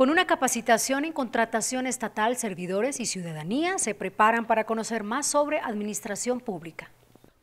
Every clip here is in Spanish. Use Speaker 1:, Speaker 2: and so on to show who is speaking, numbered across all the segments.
Speaker 1: Con una capacitación en contratación estatal, servidores y ciudadanía se preparan para conocer más sobre administración pública.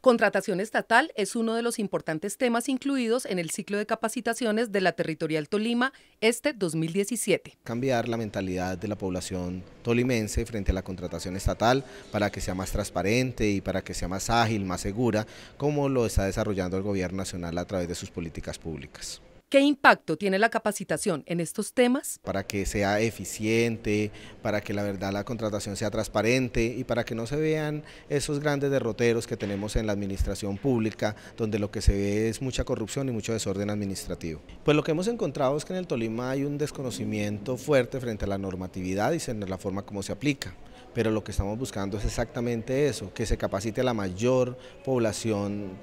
Speaker 1: Contratación estatal es uno de los importantes temas incluidos en el ciclo de capacitaciones de la Territorial Tolima este 2017.
Speaker 2: Cambiar la mentalidad de la población tolimense frente a la contratación estatal para que sea más transparente y para que sea más ágil, más segura, como lo está desarrollando el gobierno nacional a través de sus políticas públicas.
Speaker 1: ¿Qué impacto tiene la capacitación en estos temas?
Speaker 2: Para que sea eficiente, para que la verdad la contratación sea transparente y para que no se vean esos grandes derroteros que tenemos en la administración pública, donde lo que se ve es mucha corrupción y mucho desorden administrativo. Pues lo que hemos encontrado es que en el Tolima hay un desconocimiento fuerte frente a la normatividad y la forma como se aplica pero lo que estamos buscando es exactamente eso, que se capacite a la mayor población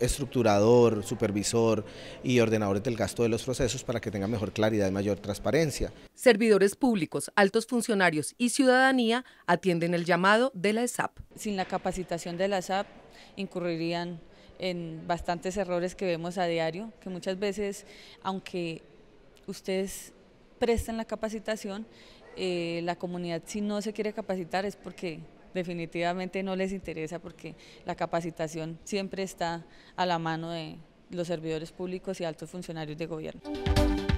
Speaker 2: estructurador, supervisor y ordenadores del gasto de los procesos para que tenga mejor claridad y mayor transparencia.
Speaker 1: Servidores públicos, altos funcionarios y ciudadanía atienden el llamado de la e SAP. Sin la
Speaker 3: capacitación de la e SAP incurrirían en bastantes errores que vemos a diario, que muchas veces, aunque ustedes presten la capacitación, eh, la comunidad si no se quiere capacitar es porque definitivamente no les interesa porque la capacitación siempre está a la mano de los servidores públicos y altos funcionarios de gobierno.